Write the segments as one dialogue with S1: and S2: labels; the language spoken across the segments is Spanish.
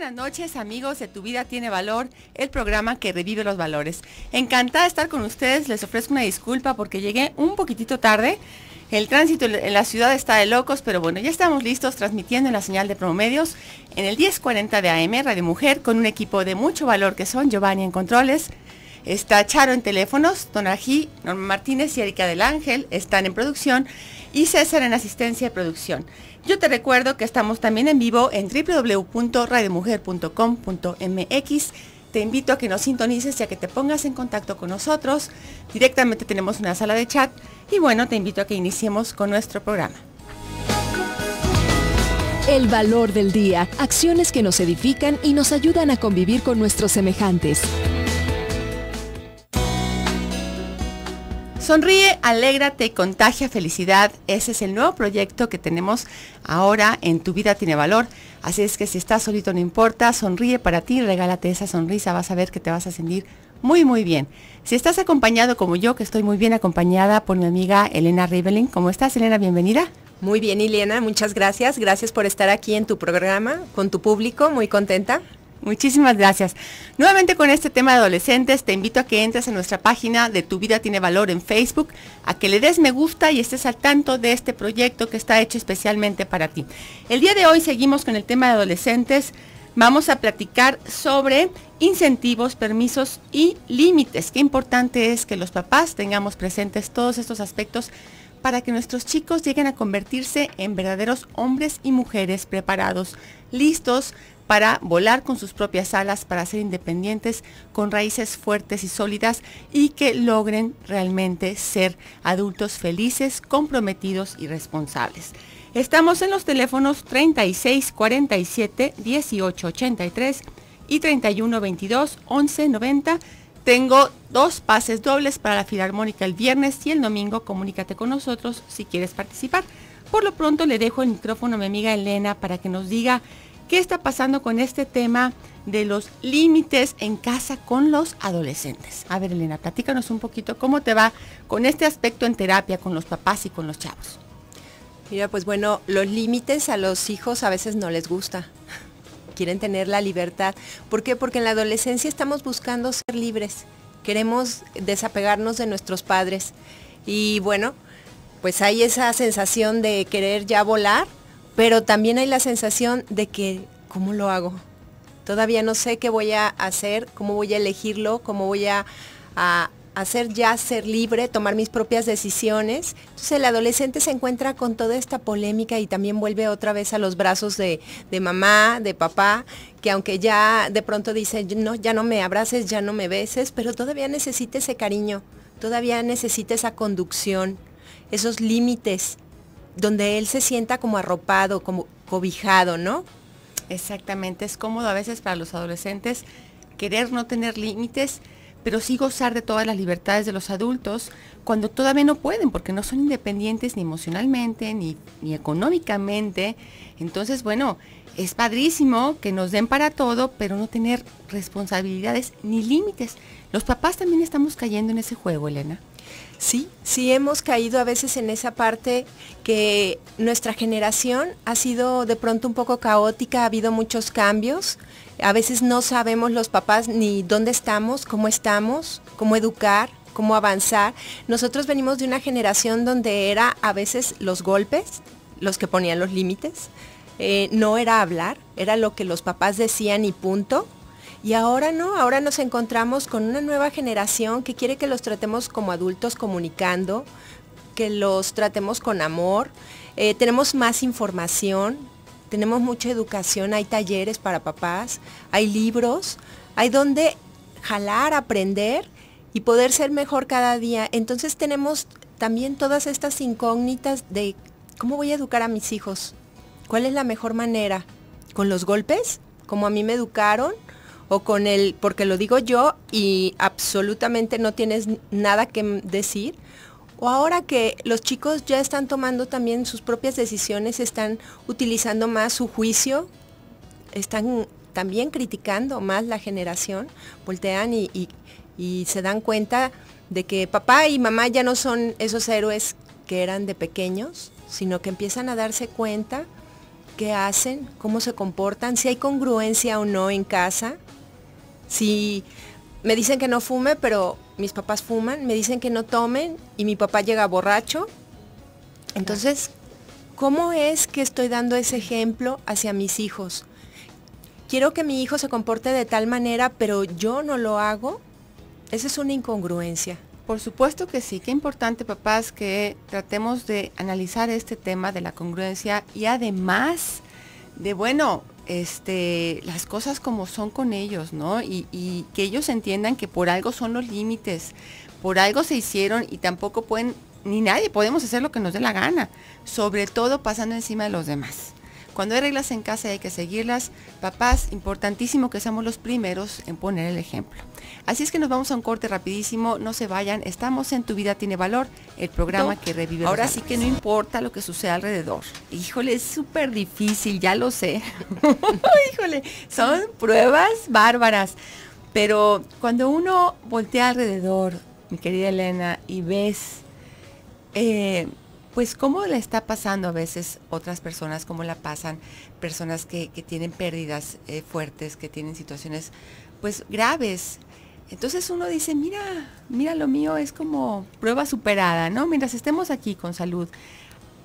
S1: buenas noches amigos de Tu Vida Tiene Valor, el programa que revive los valores. Encantada de estar con ustedes, les ofrezco una disculpa porque llegué un poquitito tarde. El tránsito en la ciudad está de locos, pero bueno, ya estamos listos transmitiendo en la señal de promedios en el 1040 de AM Radio Mujer con un equipo de mucho valor que son Giovanni en Controles, Está Charo en teléfonos, Donají, Norma Martínez y Erika del Ángel están en producción y César en asistencia de producción. Yo te recuerdo que estamos también en vivo en www.radiomujer.com.mx. Te invito a que nos sintonices y a que te pongas en contacto con nosotros. Directamente tenemos una sala de chat y bueno, te invito a que iniciemos con nuestro
S2: programa. El valor del día, acciones que nos edifican y nos ayudan a convivir con nuestros semejantes.
S1: Sonríe, alégrate, contagia felicidad. Ese es el nuevo proyecto que tenemos ahora en Tu Vida Tiene Valor. Así es que si estás solito no importa, sonríe para ti, regálate esa sonrisa, vas a ver que te vas a sentir muy, muy bien. Si estás acompañado como yo, que estoy muy bien acompañada por mi amiga Elena Rivelin. ¿Cómo estás, Elena?
S2: Bienvenida. Muy bien, Elena, muchas gracias. Gracias por estar aquí en tu programa, con tu público, muy contenta. Muchísimas gracias. Nuevamente con este tema de adolescentes, te invito a que entres a
S1: nuestra página de Tu Vida Tiene Valor en Facebook, a que le des me gusta y estés al tanto de este proyecto que está hecho especialmente para ti. El día de hoy seguimos con el tema de adolescentes. Vamos a platicar sobre incentivos, permisos y límites. Qué importante es que los papás tengamos presentes todos estos aspectos para que nuestros chicos lleguen a convertirse en verdaderos hombres y mujeres preparados, listos para volar con sus propias alas, para ser independientes, con raíces fuertes y sólidas y que logren realmente ser adultos felices, comprometidos y responsables. Estamos en los teléfonos 36 47 18 83 y 31 22 11 90. Tengo dos pases dobles para la Filarmónica el viernes y el domingo. Comunícate con nosotros si quieres participar. Por lo pronto le dejo el micrófono a mi amiga Elena para que nos diga ¿Qué está pasando con este tema de los límites en casa con los adolescentes? A ver, Elena, platícanos un poquito cómo te va con este aspecto en terapia con los papás y con los chavos.
S2: Mira, pues bueno, los límites a los hijos a veces no les gusta. Quieren tener la libertad. ¿Por qué? Porque en la adolescencia estamos buscando ser libres. Queremos desapegarnos de nuestros padres. Y bueno, pues hay esa sensación de querer ya volar, pero también hay la sensación de que, ¿cómo lo hago? Todavía no sé qué voy a hacer, cómo voy a elegirlo, cómo voy a, hacer ya ser libre, tomar mis propias decisiones. Entonces el adolescente se encuentra con toda esta polémica y también vuelve otra vez a los brazos de, de, mamá, de papá, que aunque ya de pronto dice, no, ya no me abraces, ya no me beses, pero todavía necesita ese cariño, todavía necesita esa conducción, esos límites donde él se sienta como arropado, como cobijado, ¿no? Exactamente,
S1: es cómodo a veces para los adolescentes querer no tener límites, pero sí gozar de todas las libertades de los adultos cuando todavía no pueden, porque no son independientes ni emocionalmente, ni, ni económicamente. Entonces, bueno, es padrísimo que nos den para todo, pero no tener responsabilidades ni límites. Los papás también estamos
S2: cayendo en ese juego, Elena. Sí, sí hemos caído a veces en esa parte que nuestra generación ha sido de pronto un poco caótica, ha habido muchos cambios, a veces no sabemos los papás ni dónde estamos, cómo estamos, cómo educar, cómo avanzar. Nosotros venimos de una generación donde era a veces los golpes los que ponían los límites, eh, no era hablar, era lo que los papás decían y punto. Y ahora no, ahora nos encontramos con una nueva generación que quiere que los tratemos como adultos comunicando, que los tratemos con amor. Eh, tenemos más información, tenemos mucha educación, hay talleres para papás, hay libros, hay donde jalar, aprender y poder ser mejor cada día. Entonces tenemos también todas estas incógnitas de cómo voy a educar a mis hijos, cuál es la mejor manera, con los golpes, como a mí me educaron, o con el porque lo digo yo y absolutamente no tienes nada que decir. O ahora que los chicos ya están tomando también sus propias decisiones, están utilizando más su juicio, están también criticando más la generación, voltean y, se dan cuenta de que papá y mamá ya no son esos héroes que eran de pequeños, sino que empiezan a darse cuenta qué hacen, cómo se comportan, si hay congruencia o no en casa, si me dicen que no fume, pero mis papás fuman, me dicen que no tomen y mi papá llega borracho. Entonces, ¿cómo es que estoy dando ese ejemplo hacia mis hijos? Quiero que mi hijo se comporte de tal manera, pero yo no lo hago. Esa es una incongruencia. Por supuesto que sí, qué importante papás que tratemos de analizar este
S1: tema de la congruencia y además de, bueno, este, las cosas como son con ellos, ¿no? Y, y, que ellos entiendan que por algo son los límites, por algo se hicieron y tampoco pueden, ni nadie podemos hacer lo que nos dé la gana, sobre todo pasando encima de los demás. Cuando hay reglas en casa hay que seguirlas. Papás, importantísimo que seamos los primeros en poner el ejemplo. Así es que nos vamos a un corte rapidísimo, no se vayan. Estamos en Tu vida tiene valor, el programa que revive. Ahora sí que no importa lo que suceda alrededor. Híjole, es súper difícil, ya lo sé. Híjole, son pruebas bárbaras. Pero cuando uno voltea alrededor, mi querida Elena, y ves eh, pues cómo le está pasando a veces otras personas, cómo la pasan personas que, que tienen pérdidas eh, fuertes, que tienen situaciones pues graves. Entonces uno dice, mira, mira lo mío es como prueba superada, ¿no? Mientras estemos aquí con salud,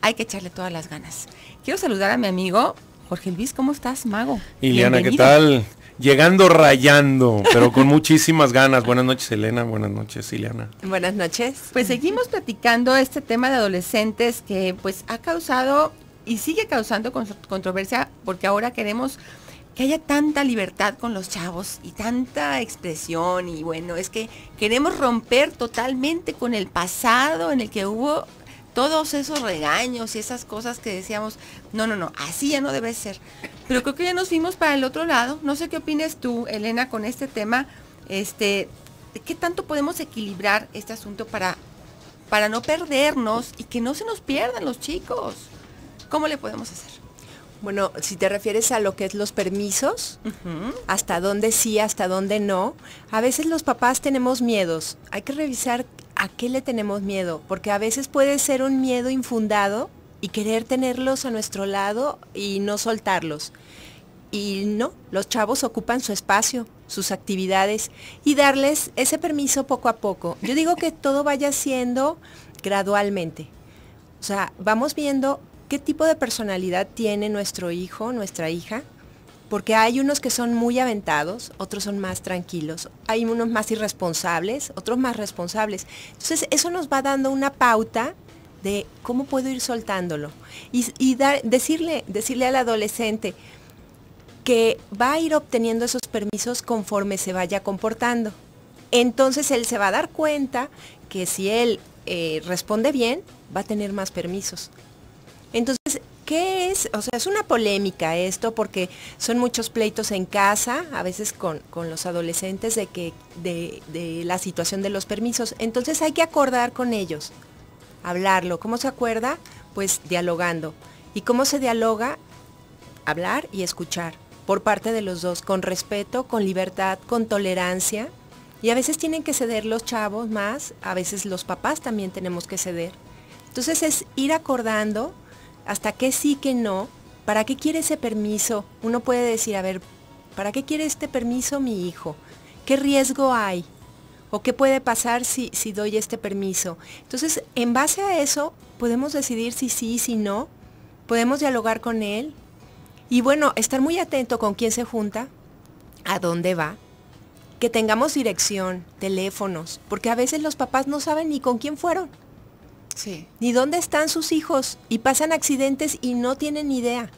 S1: hay que echarle todas las ganas. Quiero saludar a mi amigo Jorge Luis, ¿cómo estás, mago? Iliana, ¿qué tal?
S3: llegando rayando, pero con muchísimas ganas. Buenas noches, Elena. Buenas noches, Ileana.
S1: Buenas noches. Pues seguimos platicando este tema de adolescentes que pues ha causado y sigue causando controversia porque ahora queremos que haya tanta libertad con los chavos y tanta expresión y bueno, es que queremos romper totalmente con el pasado en el que hubo todos esos regaños y esas cosas que decíamos, no, no, no, así ya no debe ser. Pero creo que ya nos fuimos para el otro lado. No sé qué opinas tú, Elena, con este tema. Este, ¿Qué tanto podemos equilibrar este asunto para, para no perdernos y que no se nos pierdan los chicos?
S2: ¿Cómo le podemos hacer? Bueno, si te refieres a lo que es los permisos, hasta dónde sí, hasta dónde no, a veces los papás tenemos miedos. Hay que revisar a qué le tenemos miedo, porque a veces puede ser un miedo infundado y querer tenerlos a nuestro lado y no soltarlos. Y no, los chavos ocupan su espacio, sus actividades y darles ese permiso poco a poco. Yo digo que todo vaya siendo gradualmente. O sea, vamos viendo qué tipo de personalidad tiene nuestro hijo, nuestra hija, porque hay unos que son muy aventados, otros son más tranquilos, hay unos más irresponsables, otros más responsables. Entonces eso nos va dando una pauta de cómo puedo ir soltándolo y, decirle, decirle al adolescente que va a ir obteniendo esos permisos conforme se vaya comportando. Entonces él se va a dar cuenta que si él eh, responde bien, va a tener más permisos. Entonces, ¿qué es? O sea, es una polémica esto porque son muchos pleitos en casa, a veces con, los adolescentes, de, que, de, la situación de los permisos. Entonces hay que acordar con ellos, hablarlo. ¿Cómo se acuerda? Pues dialogando. ¿Y cómo se dialoga? Hablar y escuchar por parte de los dos, con respeto, con libertad, con tolerancia. Y a veces tienen que ceder los chavos más, a veces los papás también tenemos que ceder. Entonces es ir acordando hasta qué sí, que no, ¿para qué quiere ese permiso? Uno puede decir, a ver, ¿para qué quiere este permiso mi hijo? ¿Qué riesgo hay? ¿O qué puede pasar si, si doy este permiso? Entonces, en base a eso, podemos decidir si sí, si no, podemos dialogar con él y bueno, estar muy atento con quién se junta, a dónde va, que tengamos dirección, teléfonos, porque a veces los papás no saben ni con quién fueron. Ni dónde están sus hijos y pasan accidentes y no tienen ni idea.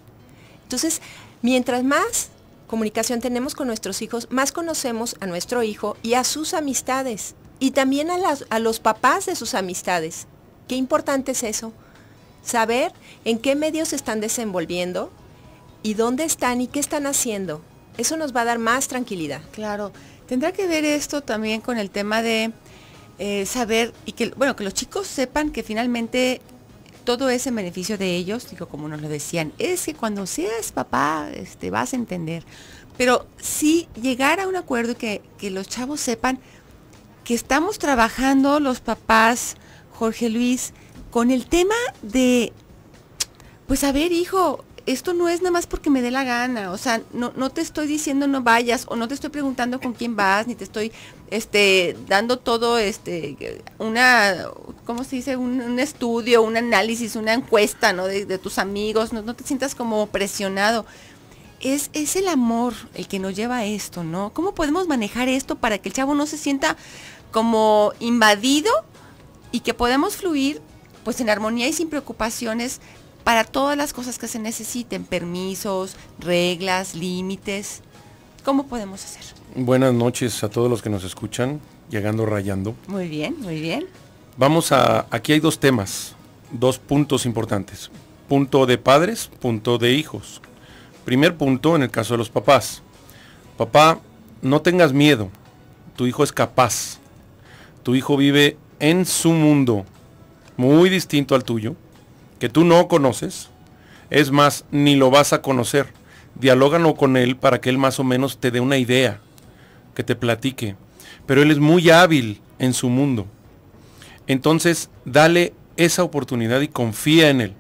S2: Entonces, mientras más comunicación tenemos con nuestros hijos, más conocemos a nuestro hijo y a sus amistades y también a, a los papás de sus amistades. Qué importante es eso. Saber en qué medios se están desenvolviendo y dónde están y qué están haciendo. Eso nos va a dar más tranquilidad. Claro. Tendrá que ver esto también con el tema de
S1: eh, saber y que, bueno, que los chicos sepan que finalmente todo es en beneficio de ellos, digo, como nos lo decían, es que cuando seas papá, este, vas a entender. Pero sí llegar a un acuerdo que, que los chavos sepan que estamos trabajando los papás, Jorge Luis, con el tema de, pues a ver, hijo, esto no es nada más porque me dé la gana, o sea, no, no te estoy diciendo no vayas, o no te estoy preguntando con quién vas, ni te estoy este, dando todo este, una, ¿cómo se dice? Un, estudio, un análisis, una encuesta, ¿no? De, tus amigos, no, te sientas como presionado. Es, es el amor el que nos lleva a esto, ¿no? ¿Cómo podemos manejar esto para que el chavo no se sienta como invadido y que podamos fluir pues en armonía y sin preocupaciones para todas las cosas que se necesiten, permisos, reglas, límites. ¿Cómo podemos hacer?
S3: Buenas noches a todos los que nos escuchan, llegando rayando.
S1: Muy bien, muy bien.
S3: Vamos a, aquí hay dos temas, dos puntos importantes. Punto de padres, punto de hijos. Primer punto en el caso de los papás. Papá, no tengas miedo, tu hijo es capaz. Tu hijo vive en su mundo, muy distinto al tuyo que tú no conoces, es más, ni lo vas a conocer. Dialógalo con él para que él más o menos te dé una idea, que te platique. Pero él es muy hábil en su mundo. Entonces, dale esa oportunidad y confía en él.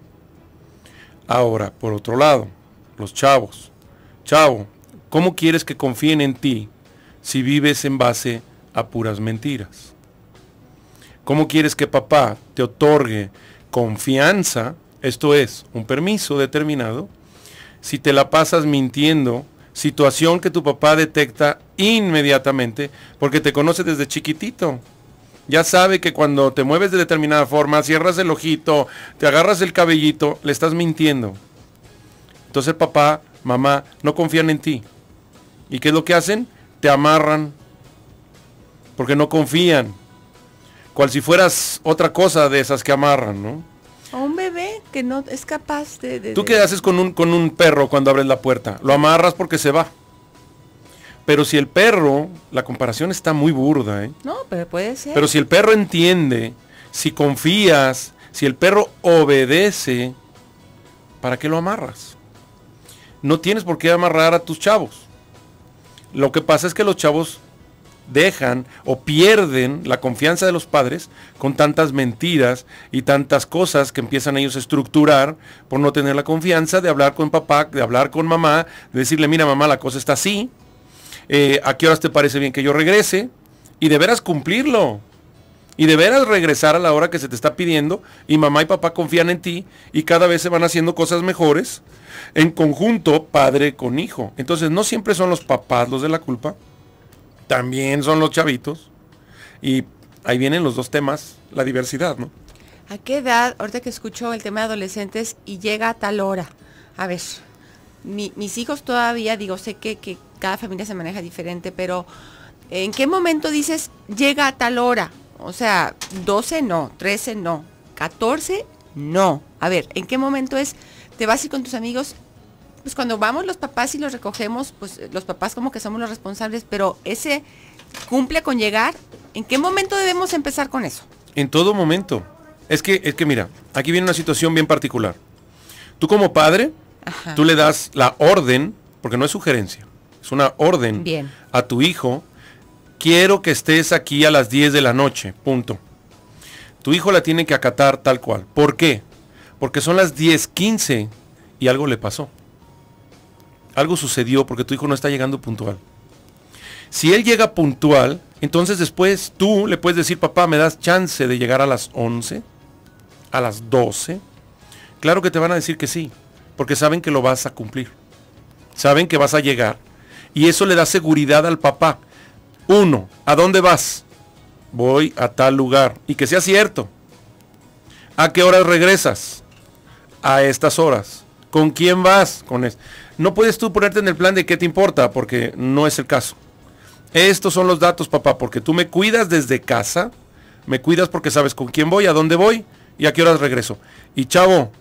S3: Ahora, por otro lado, los chavos. Chavo, ¿cómo quieres que confíen en ti si vives en base a puras mentiras? ¿Cómo quieres que papá te otorgue confianza, esto es, un permiso determinado, si te la pasas mintiendo, situación que tu papá detecta inmediatamente, porque te conoce desde chiquitito. Ya sabe que cuando te mueves de determinada forma, cierras el ojito, te agarras el cabellito, le estás mintiendo. Entonces papá, mamá, no confían en ti. ¿Y qué es lo que hacen? Te amarran. Porque no confían cual si fueras otra cosa de esas que amarran, ¿no?
S1: A un bebé que no es capaz de... ¿Tú qué
S3: haces con un, con un perro cuando abres la puerta? Lo amarras porque se va. Pero si el perro, la comparación está muy burda, ¿eh?
S1: No, pero puede ser. Pero si
S3: el perro entiende, si confías, si el perro obedece, ¿para qué lo amarras? No tienes por qué amarrar a tus chavos. Lo que pasa es que los chavos dejan o pierden la confianza de los padres con tantas mentiras y tantas cosas que empiezan ellos a estructurar por no tener la confianza de hablar con papá, de hablar con mamá, de decirle, mira mamá, la cosa está así, eh, ¿a qué horas te parece bien que yo regrese? Y deberás cumplirlo. Y de regresar a la hora que se te está pidiendo y mamá y papá confían en ti y cada vez se van haciendo cosas mejores en conjunto padre con hijo. Entonces no siempre son los papás los de la culpa, también son los chavitos. Y ahí vienen los dos temas, la diversidad, ¿no?
S1: ¿A qué edad, ahorita que escucho el tema de adolescentes y llega a tal hora? A ver, mis hijos todavía, digo, sé que, que cada familia se maneja diferente, pero ¿en qué momento dices llega a tal hora? O sea, 12 no, 13 no, 14 no. A ver, ¿en qué momento es, te vas y con tus amigos pues cuando vamos los papás y los recogemos, pues los papás como que somos los responsables, pero ese cumple con llegar, ¿en qué momento debemos empezar
S3: con eso? En todo momento. Es que, es que mira, aquí viene una situación bien particular. Tú como padre, tú le das la orden, porque no es sugerencia, es una orden a tu hijo, quiero que estés aquí a las 10 de la noche, punto. Tu hijo la tiene que acatar tal cual. ¿Por qué? Porque son las 10.15 y algo le pasó algo sucedió porque tu hijo no está llegando puntual. Si él llega puntual, entonces después tú le puedes decir, papá, ¿me das chance de llegar a las 11? ¿A las 12? Claro que te van a decir que sí, porque saben que lo vas a cumplir. Saben que vas a llegar. Y eso le da seguridad al papá. Uno, ¿a dónde vas? Voy a tal lugar. Y que sea cierto. ¿A qué horas regresas? A estas horas ¿Con quién vas? Con No puedes tú ponerte en el plan de qué te importa, porque no es el caso. Estos son los datos, papá, porque tú me cuidas desde casa, me cuidas porque sabes con quién voy, a dónde voy y a qué horas regreso. Y chavo,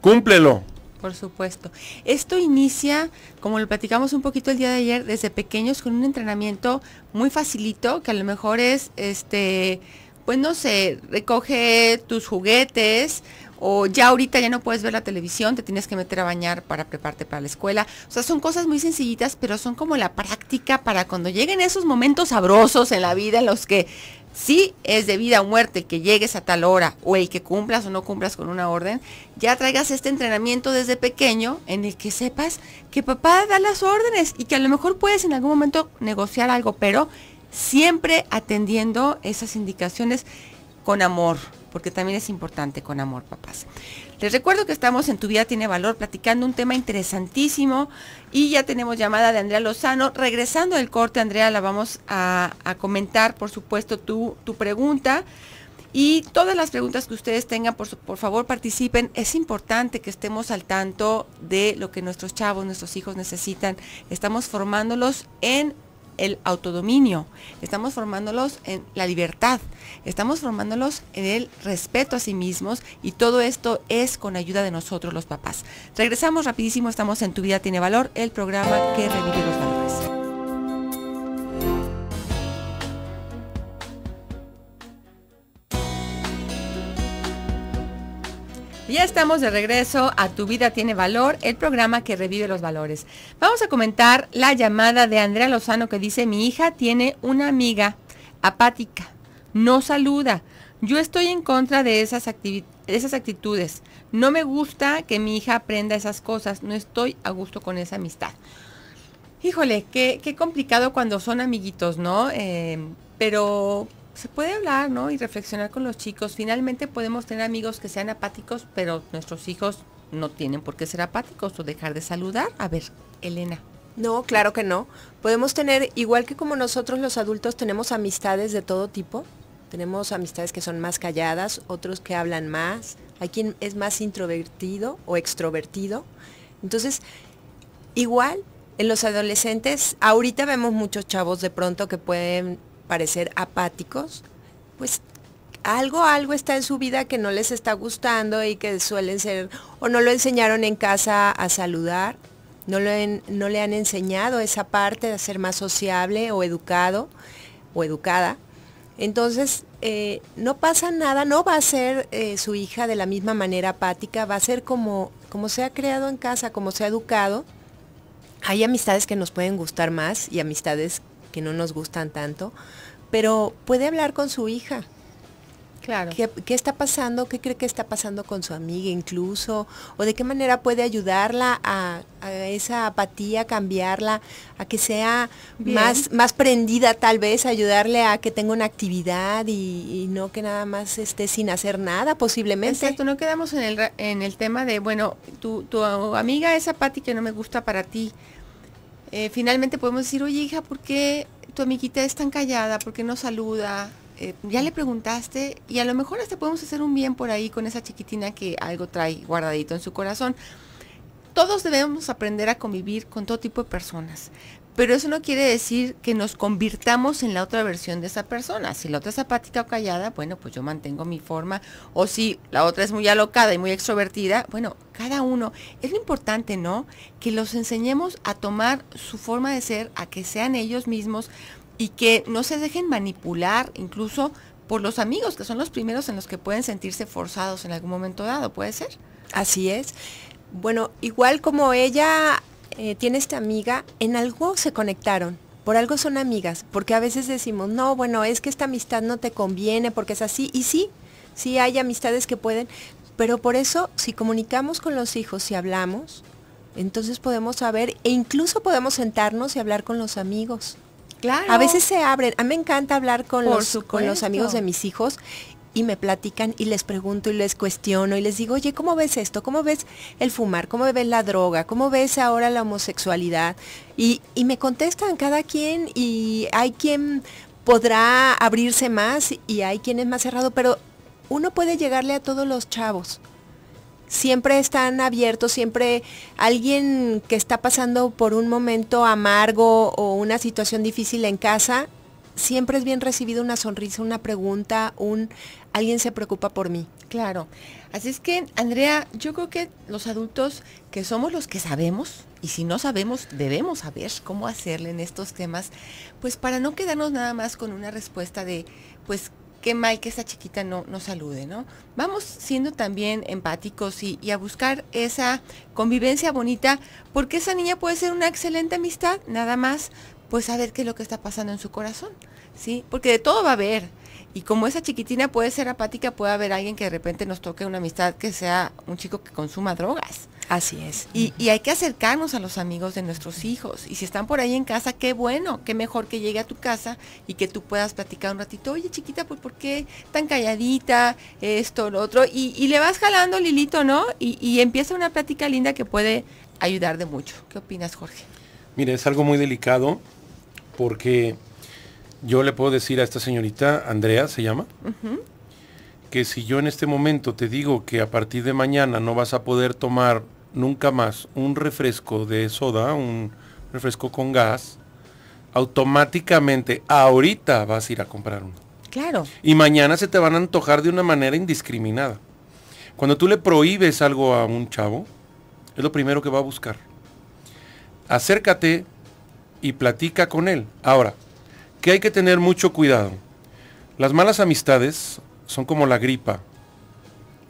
S3: cúmplelo.
S1: Por supuesto. Esto inicia, como lo platicamos un poquito el día de ayer, desde pequeños con un entrenamiento muy facilito, que a lo mejor es, este, pues no sé, recoge tus juguetes o ya ahorita ya no puedes ver la televisión, te tienes que meter a bañar para prepararte para la escuela. O sea, son cosas muy sencillitas, pero son como la práctica para cuando lleguen esos momentos sabrosos en la vida en los que sí es de vida o muerte que llegues a tal hora o el que cumplas o no cumplas con una orden, ya traigas este entrenamiento desde pequeño en el que sepas que papá da las órdenes y que a lo mejor puedes en algún momento negociar algo, pero siempre atendiendo esas indicaciones con amor, porque también es importante con amor, papás. Les recuerdo que estamos en Tu Vida Tiene Valor platicando un tema interesantísimo y ya tenemos llamada de Andrea Lozano. Regresando del corte, Andrea, la vamos a, comentar, por supuesto, tu, pregunta. Y todas las preguntas que ustedes tengan, por, por, favor participen. Es importante que estemos al tanto de lo que nuestros chavos, nuestros hijos necesitan. Estamos formándolos en el autodominio, estamos formándolos en la libertad. Estamos formándolos en el respeto a sí mismos y todo esto es con ayuda de nosotros los papás. Regresamos rapidísimo, estamos en Tu vida tiene valor, el programa que revive los valores. Ya estamos de regreso a Tu vida tiene valor, el programa que revive los valores. Vamos a comentar la llamada de Andrea Lozano que dice, mi hija tiene una amiga apática, no saluda. Yo estoy en contra de esas, esas actitudes. No me gusta que mi hija aprenda esas cosas. No estoy a gusto con esa amistad. Híjole, qué, qué complicado cuando son amiguitos, ¿no? Eh, pero se puede hablar, ¿no? Y reflexionar con los chicos. Finalmente podemos tener amigos que sean apáticos, pero nuestros hijos no
S2: tienen por qué ser apáticos o dejar de saludar. A ver, Elena. No, claro que no. Podemos tener, igual que como nosotros los adultos tenemos amistades de todo tipo, tenemos amistades que son más calladas, otros que hablan más, hay quien es más introvertido o extrovertido. Entonces, igual en los adolescentes, ahorita vemos muchos chavos de pronto que pueden parecer apáticos, pues algo, algo está en su vida que no les está gustando y que suelen ser, o no lo enseñaron en casa a saludar, no, no le han enseñado esa parte de ser más sociable o educado o educada. Entonces, eh, no pasa nada, no va a ser eh, su hija de la misma manera apática, va a ser como, como se ha creado en casa, como se ha educado. Hay amistades que nos pueden gustar más y amistades que no nos gustan tanto, pero puede hablar con su hija, Claro. ¿Qué, está pasando? ¿Qué cree que está pasando con su amiga incluso? ¿O de qué manera puede ayudarla a, esa apatía, cambiarla, a que sea más, más prendida tal vez, ayudarle a que tenga una actividad y, no que nada más esté sin hacer nada posiblemente? Exacto, no quedamos en el, en el tema de, bueno,
S1: tu, tu amiga es apática y no me gusta para ti. Eh, finalmente podemos decir, oye hija, ¿por qué tu amiguita es tan callada? ¿Por qué no saluda? Eh, ya le preguntaste y a lo mejor hasta podemos hacer un bien por ahí con esa chiquitina que algo trae guardadito en su corazón. Todos debemos aprender a convivir con todo tipo de personas, pero eso no quiere decir que nos convirtamos en la otra versión de esa persona. Si la otra es apática o callada, bueno, pues yo mantengo mi forma. O si la otra es muy alocada y muy extrovertida, bueno, cada uno. Es lo importante, ¿no? Que los enseñemos a tomar su forma de ser, a que sean ellos mismos, y que no se dejen manipular incluso por los amigos,
S2: que son los primeros en los que pueden sentirse forzados en algún momento dado, ¿puede ser? Así es. Bueno, igual como ella eh, tiene esta amiga, en algo se conectaron, por algo son amigas, porque a veces decimos, no, bueno, es que esta amistad no te conviene porque es así, y sí, sí hay amistades que pueden, pero por eso si comunicamos con los hijos, si hablamos, entonces podemos saber e incluso podemos sentarnos y hablar con los amigos. A veces se abren. A mí me encanta hablar con, los, con los amigos de mis hijos y me platican y les pregunto y les cuestiono y les digo, oye, ¿cómo ves esto? ¿Cómo ves el fumar? ¿Cómo ves la droga? ¿Cómo ves ahora la homosexualidad? Y, y me contestan cada quien y hay quien podrá abrirse más y hay quien es más cerrado, pero uno puede llegarle a todos los chavos siempre están abiertos, siempre alguien que está pasando por un momento amargo o una situación difícil en casa, siempre es bien recibido una sonrisa, una pregunta, un alguien se preocupa por mí. Claro. Así es que, Andrea, yo creo que los
S1: adultos que somos los que sabemos, y si no sabemos, debemos saber cómo hacerle en estos temas, pues para no quedarnos nada más con una respuesta de, pues, qué mal que esa chiquita no, no salude, ¿no? Vamos siendo también empáticos y, y, a buscar esa convivencia bonita, porque esa niña puede ser una excelente amistad, nada más, pues saber qué es lo que está pasando en su corazón, ¿sí? Porque de todo va a haber. Y como esa chiquitina puede ser apática, puede haber alguien que de repente nos toque una amistad que sea un chico que consuma drogas.
S2: Así es. Y,
S1: hay que acercarnos a los amigos de nuestros hijos. Y si están por ahí en casa, qué bueno, qué mejor que llegue a tu casa y que tú puedas platicar un ratito. Oye, chiquita, pues ¿por qué tan calladita? Esto, lo otro. Y, le vas jalando Lilito ¿no? Y, empieza una plática linda que puede ayudar de mucho. ¿Qué opinas, Jorge?
S3: Mire, es algo muy delicado porque yo le puedo decir a esta señorita, Andrea se llama, que si yo en este momento te digo que a partir de mañana no vas a poder tomar nunca más un refresco de soda, un refresco con gas, automáticamente ahorita vas a ir a comprar uno. Claro. Y mañana se te van a antojar de una manera indiscriminada. Cuando tú le prohíbes algo a un chavo, es lo primero que va a buscar. Acércate y platica con él. Ahora, que hay que tener mucho cuidado. Las malas amistades son como la gripa.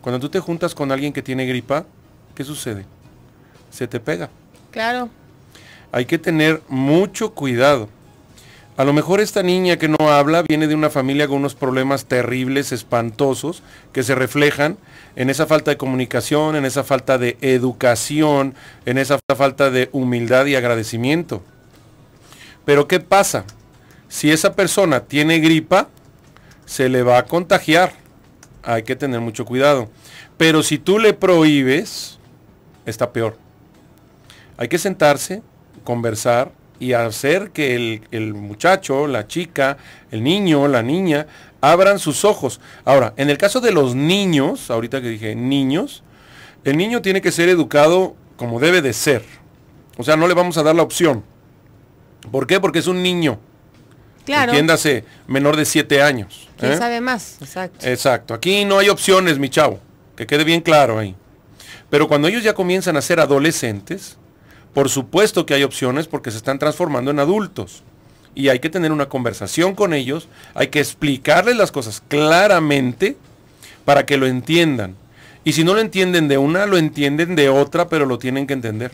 S3: Cuando tú te juntas con alguien que tiene gripa, ¿qué sucede? Se te pega. Claro. Hay que tener mucho cuidado. A lo mejor esta niña que no habla viene de una familia con unos problemas terribles, espantosos, que se reflejan en esa falta de comunicación, en esa falta de educación, en esa falta de humildad y agradecimiento. Pero ¿qué pasa? Si esa persona tiene gripa, se le va a contagiar. Hay que tener mucho cuidado. Pero si tú le prohíbes, está peor. Hay que sentarse, conversar y hacer que el, muchacho, la chica, el niño, la niña, abran sus ojos. Ahora, en el caso de los niños, ahorita que dije niños, el niño tiene que ser educado como debe de ser. O sea, no le vamos a dar la opción. ¿Por qué? Porque es un niño.
S1: Claro. Entiéndase,
S3: menor de 7 años. ¿Quién ¿eh?
S1: sabe más? Exacto.
S3: Exacto. Aquí no hay opciones, mi chavo. Que quede bien claro ahí. Pero cuando ellos ya comienzan a ser adolescentes, por supuesto que hay opciones porque se están transformando en adultos. Y hay que tener una conversación con ellos, hay que explicarles las cosas claramente para que lo entiendan. Y si no lo entienden de una, lo entienden de otra, pero lo tienen que entender.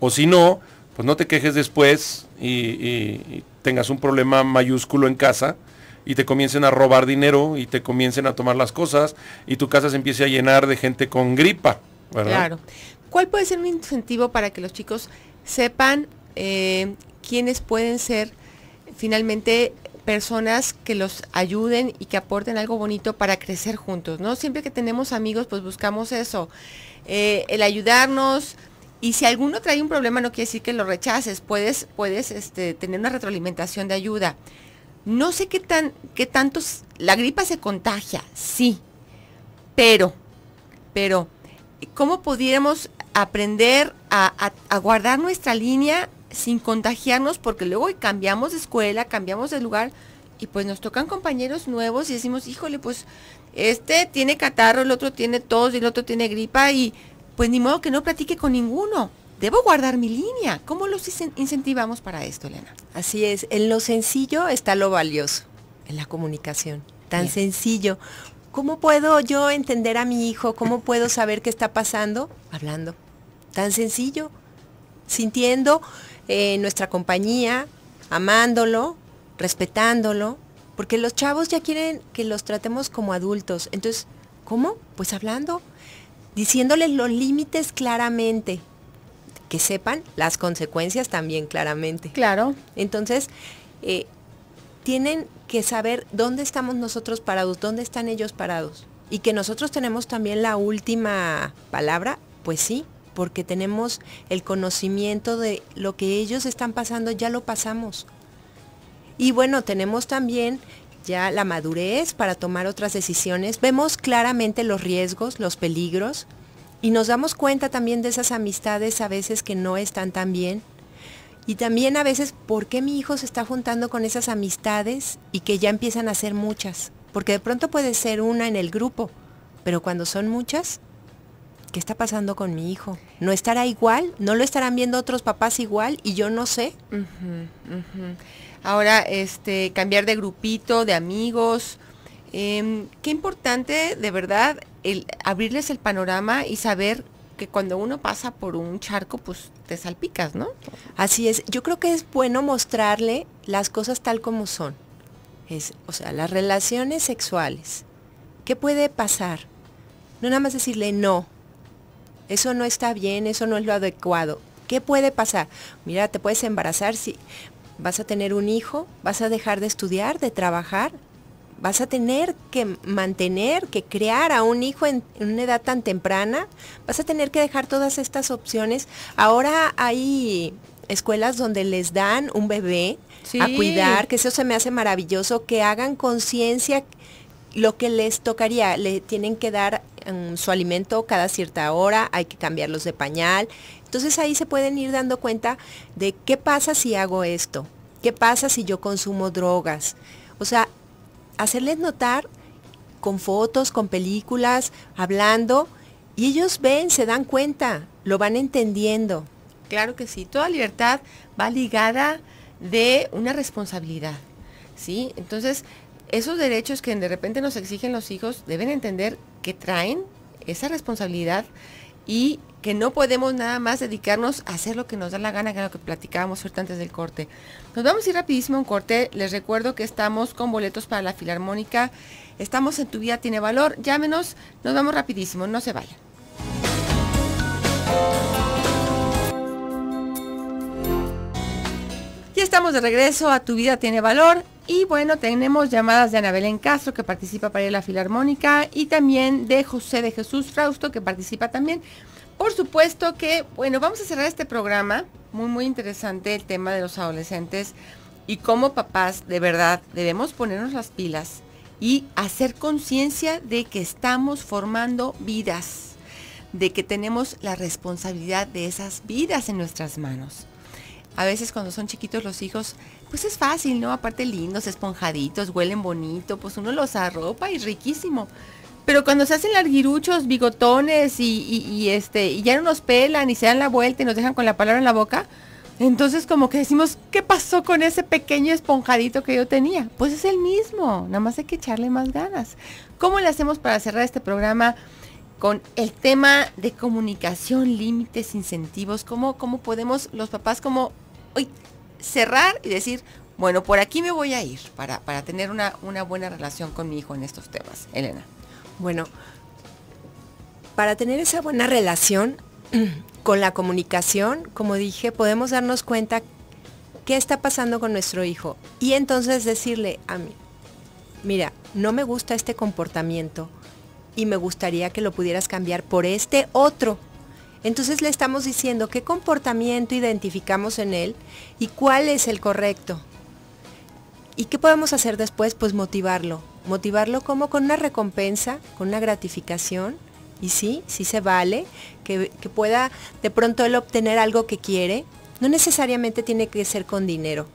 S3: O si no, pues no te quejes después y, tengas un problema mayúsculo en casa y te comiencen a robar dinero y te comiencen a tomar las cosas y tu casa se empiece a llenar de gente con gripa, Claro.
S1: ¿Cuál puede ser un incentivo para que los chicos sepan eh, quiénes pueden ser finalmente personas que los ayuden y que aporten algo bonito para crecer juntos, ¿no? Siempre que tenemos amigos, pues buscamos eso, eh, el ayudarnos, y si alguno trae un problema, no quiere decir que lo rechaces, puedes, puedes este, tener una retroalimentación de ayuda. No sé qué tan, qué tantos, la gripa se contagia, sí, pero, pero, ¿cómo pudiéramos aprender a, a guardar nuestra línea sin contagiarnos? Porque luego cambiamos de escuela, cambiamos de lugar y pues nos tocan compañeros nuevos y decimos, híjole, pues este tiene catarro, el otro tiene tos y el otro tiene gripa y pues ni modo que no platique con ninguno debo guardar mi línea. ¿Cómo los incentivamos para esto, Elena?
S2: Así es, en lo sencillo está lo valioso, en la comunicación. Tan sencillo. ¿Cómo puedo yo entender a mi hijo? ¿Cómo puedo saber qué está pasando? Hablando. Tan sencillo. Sintiendo eh, nuestra compañía, amándolo, respetándolo, porque los chavos ya quieren que los tratemos como adultos. Entonces, ¿cómo? Pues hablando, diciéndoles los límites claramente, que sepan las consecuencias también claramente. Claro. Entonces, eh, tienen que saber dónde estamos nosotros parados, dónde están ellos parados. Y que nosotros tenemos también la última palabra, pues sí, porque tenemos el conocimiento de lo que ellos están pasando, ya lo pasamos. Y bueno, tenemos también ya la madurez para tomar otras decisiones. Vemos claramente los riesgos, los peligros, y nos damos cuenta también de esas amistades a veces que no están tan bien. Y también a veces, ¿por qué mi hijo se está juntando con esas amistades y que ya empiezan a ser muchas? Porque de pronto puede ser una en el grupo, pero cuando son muchas, ¿qué está pasando con mi hijo? ¿No estará igual? ¿No lo estarán viendo otros papás igual? Y yo no sé.
S1: Ahora, este, cambiar de grupito, de amigos, Em, qué importante, de verdad, el abrirles el panorama y saber que cuando
S2: uno pasa por un charco, pues te salpicas, ¿no? Así es. Yo creo que es bueno mostrarle las cosas tal como son. o sea, las relaciones sexuales. ¿Qué puede pasar? No nada más decirle no. Eso no está bien, eso no es lo adecuado. ¿Qué puede pasar? Mira, te puedes embarazar si vas a tener un hijo, vas a dejar de estudiar, de trabajar, vas a tener que mantener, que crear a un hijo en, una edad tan temprana, vas a tener que dejar todas estas opciones. Ahora hay escuelas donde les dan un bebé a cuidar, que eso se me hace maravilloso, que hagan conciencia lo que les tocaría, le tienen que dar em, su alimento cada cierta hora, hay que cambiarlos de pañal. Entonces ahí se pueden ir dando cuenta de qué pasa si hago esto, qué pasa si yo consumo drogas. O sea, hacerles notar con fotos, con películas, hablando, y ellos ven, se dan cuenta, lo van entendiendo. Claro que sí, toda libertad va ligada
S1: de una responsabilidad, ¿sí? Entonces, esos derechos que de repente nos exigen los hijos deben entender que traen esa responsabilidad y que no podemos nada más dedicarnos a hacer lo que nos da la gana, que es lo que platicábamos ahorita antes del corte. Nos vamos a ir rapidísimo a un corte. Les recuerdo que estamos con boletos para la Filarmónica. Estamos en Tu Vida Tiene Valor. Llámenos, nos vamos rapidísimo, no se vayan. Ya estamos de regreso a Tu Vida Tiene Valor. Y bueno, tenemos llamadas de Anabel Encastro que participa para ir a la Filarmónica, y también de José de Jesús Frausto, que participa también. Por supuesto que, bueno, vamos a cerrar este programa, muy, muy interesante el tema de los adolescentes y cómo papás, de verdad, debemos ponernos las pilas y hacer conciencia de que estamos formando vidas, de que tenemos la responsabilidad de esas vidas en nuestras manos. A veces cuando son chiquitos los hijos pues es fácil, ¿no? Aparte lindos, esponjaditos, huelen bonito, pues uno los arropa y riquísimo. Pero cuando se hacen larguiruchos, bigotones y, este, y ya no nos pelan y se dan la vuelta y nos dejan con la palabra en la boca, entonces como que decimos, ¿qué pasó con ese pequeño esponjadito que yo tenía? Pues es el mismo, nada más hay que echarle más ganas. ¿Cómo le hacemos para cerrar este programa? con el tema de comunicación, límites, incentivos, cómo, cómo podemos los papás como, hoy cerrar y decir, bueno, por aquí me voy a ir para, para tener una, una buena relación con mi hijo en estos temas?
S2: Elena. Bueno, para tener esa buena relación con la comunicación, como dije, podemos darnos cuenta qué está pasando con nuestro hijo y entonces decirle a mí, mira, no me gusta este comportamiento y me gustaría que lo pudieras cambiar por este otro entonces le estamos diciendo qué comportamiento identificamos en él y cuál es el correcto. ¿Y qué podemos hacer después? Pues motivarlo. Motivarlo como con una recompensa, con una gratificación. Y sí, sí se vale, que, pueda de pronto él obtener algo que quiere. No necesariamente tiene que ser con dinero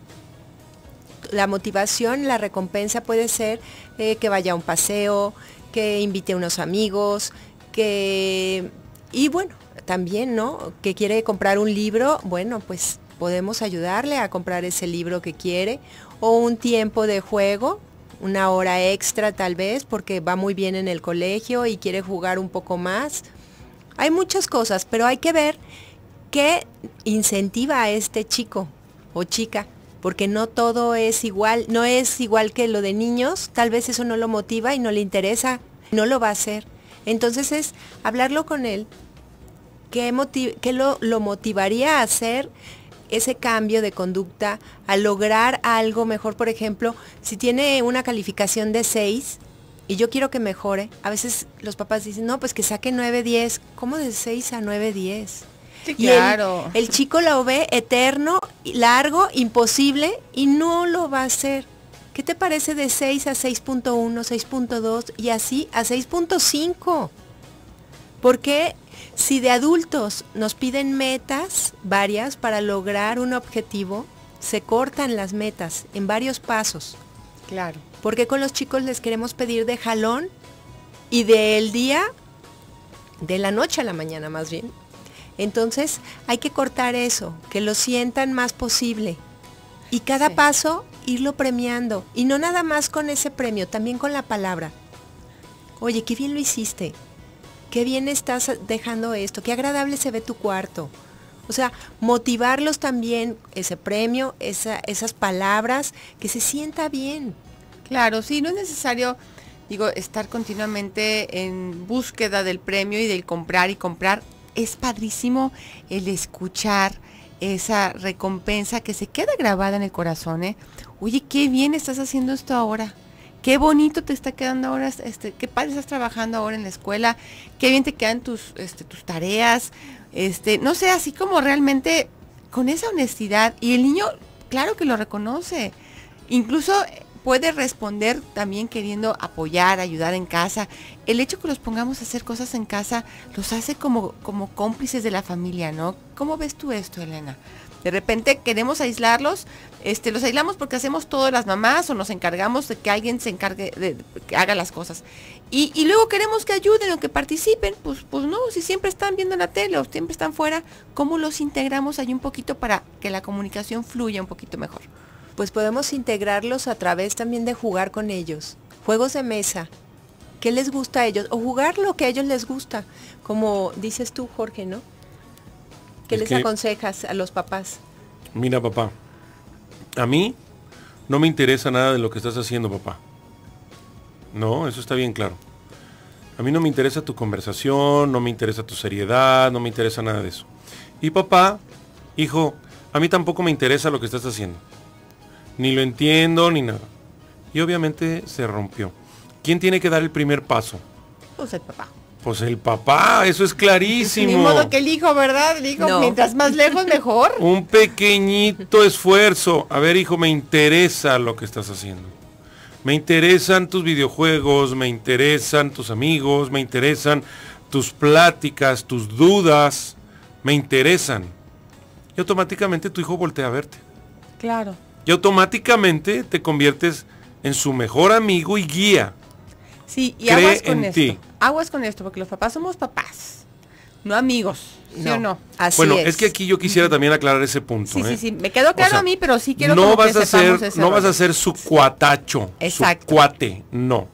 S2: la motivación, la recompensa puede ser eh, que vaya a un paseo, que invite a unos amigos, que... Y bueno, también, ¿no? Que quiere comprar un libro, bueno, pues podemos ayudarle a comprar ese libro que quiere o un tiempo de juego, una hora extra tal vez porque va muy bien en el colegio y quiere jugar un poco más. Hay muchas cosas, pero hay que ver qué incentiva a este chico o chica, porque no todo es igual, no es igual que lo de niños, tal vez eso no lo motiva y no le interesa, no lo va a hacer. Entonces es hablarlo con él, ¿Qué, lo, motivaría a hacer ese cambio de conducta, a lograr algo mejor? Por ejemplo, si tiene una calificación de 6, y yo quiero que mejore. A veces los papás dicen, no, pues que saque 9, 10. ¿Cómo de 6 a 9, 10? Sí, claro. El, chico lo ve eterno, largo, imposible y no lo va a hacer. ¿Qué te parece de 6 a 6.1, 6.2 y así a 6.5? ¿Por qué? Si de adultos nos piden metas varias para lograr un objetivo, se cortan las metas en varios pasos. Claro. Porque con los chicos les queremos pedir de jalón y del día, de la noche a la mañana más bien. Entonces hay que cortar eso, que lo sientan más posible. Y cada paso irlo premiando. Y no nada más con ese premio, también con la palabra. Oye, qué bien lo hiciste qué bien estás dejando esto, qué agradable se ve tu cuarto. O sea, motivarlos también, ese premio, esas palabras, que se sienta bien. Claro, sí, no es necesario, digo, estar
S1: continuamente en búsqueda del premio y del comprar y comprar. Es padrísimo el escuchar esa recompensa que se queda grabada en el corazón, ¿eh? Oye, qué bien estás haciendo esto ahora qué bonito te está quedando ahora, este, qué padre estás trabajando ahora en la escuela, qué bien te quedan tus, este, tus tareas, este, no sé, así como realmente con esa honestidad y el niño, claro que lo reconoce, incluso puede responder también queriendo apoyar, ayudar en casa. El hecho que los pongamos a hacer cosas en casa los hace como, como cómplices de la familia, ¿no? ¿Cómo ves tú esto, Elena? De repente queremos aislarlos, este, los aislamos porque hacemos todo las mamás o nos encargamos de que alguien se encargue, de, que haga las cosas. Y, luego queremos que ayuden o que participen, pues, pues no, si siempre están viendo la tele o siempre
S2: están fuera, ¿cómo los integramos ahí un poquito para que la comunicación fluya un poquito mejor? Pues podemos integrarlos a través también de jugar con ellos, juegos de mesa, qué les gusta a ellos o jugar lo que a ellos les gusta, como dices tú Jorge, ¿no? ¿Qué les aconsejas a los papás?
S3: Mira, papá, a mí no me interesa nada de lo que estás haciendo, papá. No, eso está bien claro. A mí no me interesa tu conversación, no me interesa tu seriedad, no me interesa nada de eso. Y papá, hijo, a mí tampoco me interesa lo que estás haciendo. Ni lo entiendo, ni nada. Y obviamente se rompió. ¿Quién tiene que dar el primer paso? Pues el papá. Pues el papá, eso es clarísimo. Ni modo
S1: que el hijo, ¿verdad? El hijo, mientras más lejos, mejor.
S3: Un pequeñito esfuerzo. A ver, hijo, me interesa lo que estás haciendo. Me interesan tus videojuegos, me interesan tus amigos, me interesan tus pláticas, tus dudas, me interesan. Y automáticamente tu hijo voltea a verte. Claro. Y automáticamente te conviertes en su mejor amigo y guía. Sí, y aguas con esto.
S1: Aguas con esto, porque los papás somos papás, no amigos. ¿Sí o no? bueno, es. que
S3: aquí yo quisiera también aclarar ese punto. Sí, sí, ¿eh? sí.
S1: Me quedó claro a mí, pero sí quiero no vas que a ser, No vas a
S3: ser su cuatacho, su cuate, no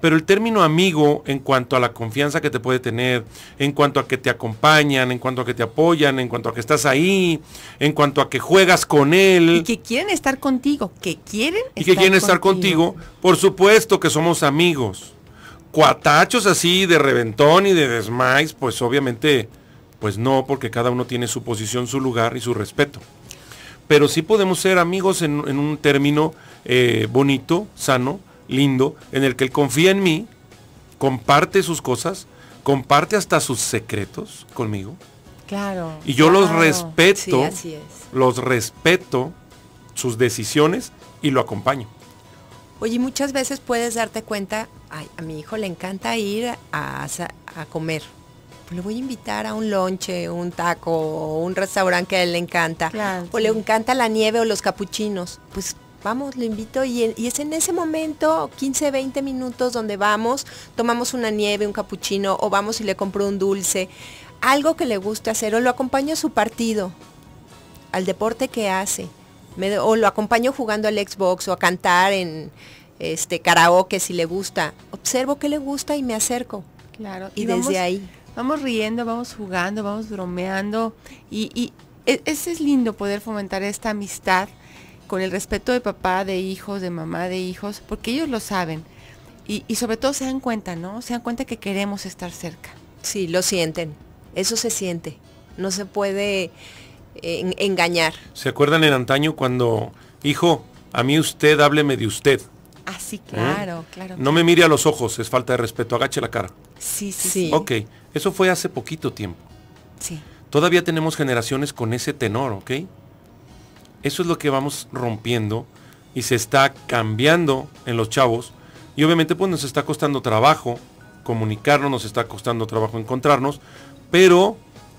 S3: pero el término amigo en cuanto a la confianza que te puede tener, en cuanto a que te acompañan, en cuanto a que te apoyan, en cuanto a que estás ahí, en cuanto a que juegas con él. Y que
S1: quieren estar contigo, que quieren. Y que quieren estar contigo.
S3: Por supuesto que somos amigos. Cuatachos así de reventón y de desmais, pues obviamente, pues no, porque cada uno tiene su posición, su lugar y su respeto. Pero sí podemos ser amigos en, un término eh, bonito, sano, lindo en el que él confía en mí, comparte sus cosas, comparte hasta sus secretos conmigo. Claro. Y yo los respeto, así es. los respeto sus decisiones y lo acompaño.
S2: Oye, muchas veces puedes darte cuenta, ay, a mi hijo le encanta ir a, a comer. le voy a invitar a un lonche, un taco, un restaurante que a él le encanta. o le encanta la nieve o los capuchinos. Pues vamos, lo invito y, es en ese momento, 15, 20 minutos donde vamos, tomamos una nieve, un capuchino o vamos y le compro un dulce, algo que le guste hacer o lo acompaño a su partido, al deporte que hace, me, o lo acompaño jugando al Xbox o a cantar en este karaoke si le gusta. Observo que le gusta y me acerco.
S1: Claro. Y, desde ahí. Vamos riendo, vamos jugando, vamos bromeando y, y e, ese es lindo poder fomentar esta amistad con el respeto de papá, de hijos, de mamá, de hijos, porque ellos lo saben. Y, sobre todo se dan
S2: cuenta, ¿no? Se dan cuenta que queremos estar cerca. Sí, lo sienten. Eso se siente. No se puede eh, engañar.
S3: ¿Se acuerdan en antaño cuando, hijo, a mí usted, hábleme de usted?
S2: Ah, sí, ¿Eh? claro, claro. No
S3: me mire a los ojos, es falta de respeto, agache la cara. Sí, sí, sí. Ok, eso fue hace poquito tiempo. Sí. Todavía tenemos generaciones con ese tenor, ¿ok? Eso es lo que vamos rompiendo y se está cambiando en los chavos. Y obviamente pues nos está costando trabajo comunicarnos, nos está costando trabajo encontrarnos, pero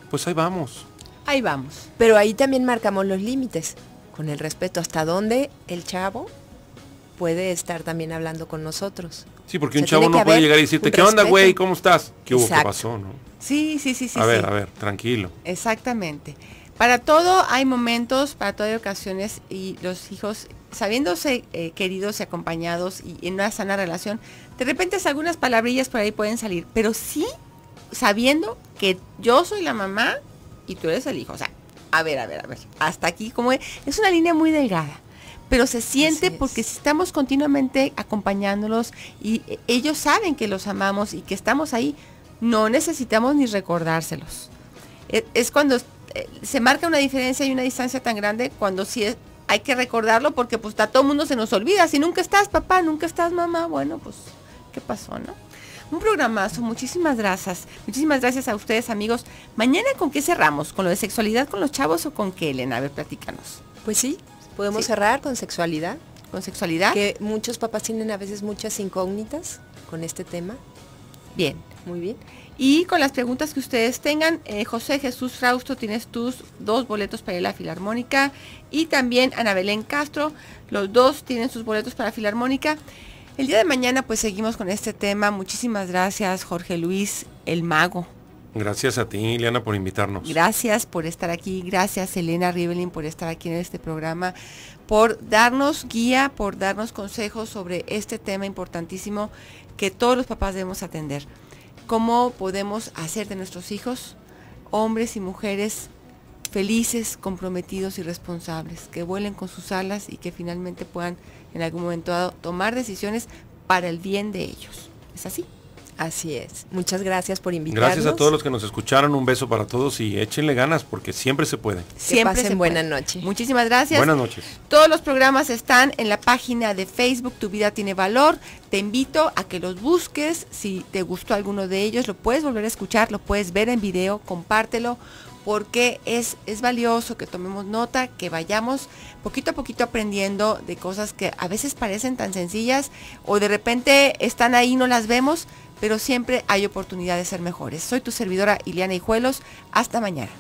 S3: pues ahí vamos.
S2: Ahí vamos. Pero ahí también marcamos los límites, con el respeto hasta dónde el chavo puede estar también hablando con nosotros. Sí, porque un chavo no puede llegar y decirte, ¿qué onda, güey? ¿Cómo estás? ¿Qué hubo? ¿Qué pasó? No? Sí, sí, sí, sí. A ver,
S3: a ver, tranquilo.
S1: Exactamente. Para todo hay momentos, para todo hay ocasiones y los hijos, sabiéndose eh, queridos y acompañados y en una sana relación, de repente algunas palabrillas por ahí pueden salir, pero sí sabiendo que yo soy la mamá y tú eres el hijo. O sea, a ver, a ver, a ver, hasta aquí como es, una línea muy delgada pero se siente porque si estamos continuamente acompañándolos y eh, ellos saben que los amamos y que estamos ahí. No necesitamos ni recordárselos. E, es cuando eh, se marca una diferencia y una distancia tan grande cuando sí hay que recordarlo porque pues a todo mundo se nos olvida. Si nunca estás papá, nunca estás mamá, bueno, pues, ¿qué pasó, no? Un programazo, muchísimas gracias. Muchísimas gracias a ustedes, amigos. Mañana con qué cerramos? ¿Con lo de sexualidad con los chavos o con qué, Elena? A ver, platícanos.
S2: Pues sí, podemos cerrar con sexualidad. Con sexualidad. Que muchos papás tienen a veces muchas incógnitas con este tema. Bien. Muy bien. Y con las preguntas que ustedes tengan, eh, José Jesús
S1: Rausto tienes tus dos boletos para ir a la Filarmónica. Y también Ana Belén Castro, los dos tienen sus boletos para Filarmónica. El día de mañana pues seguimos con este tema. Muchísimas gracias Jorge Luis, el mago.
S3: Gracias a ti, Ileana, por invitarnos.
S1: Gracias por estar aquí, gracias Elena Rivelin por estar aquí en este programa, por darnos guía, por darnos consejos sobre este tema importantísimo que todos los papás debemos atender cómo podemos hacer de nuestros hijos hombres y mujeres felices, comprometidos y responsables, que vuelen con sus alas y que finalmente puedan en algún momento tomar decisiones para el bien de ellos. ¿Es así?
S2: Así es. Muchas gracias por invitarnos. Gracias a todos
S3: los que nos escucharon. Un beso para todos y échenle ganas porque siempre se puede. Siempre que pasen
S2: se buena noche. Muchísimas gracias. Buenas noches. Todos los programas
S1: están en la página de Facebook Tu vida tiene valor. Te invito a que los busques. Si te gustó alguno de ellos, lo puedes volver a escuchar, lo puedes ver en video, compártelo porque es, es valioso que tomemos nota, que vayamos poquito a poquito aprendiendo de cosas que a veces parecen tan sencillas o de repente están ahí, y no las vemos, pero siempre hay oportunidad de ser mejores. Soy tu servidora Ileana Hijuelos. Hasta mañana.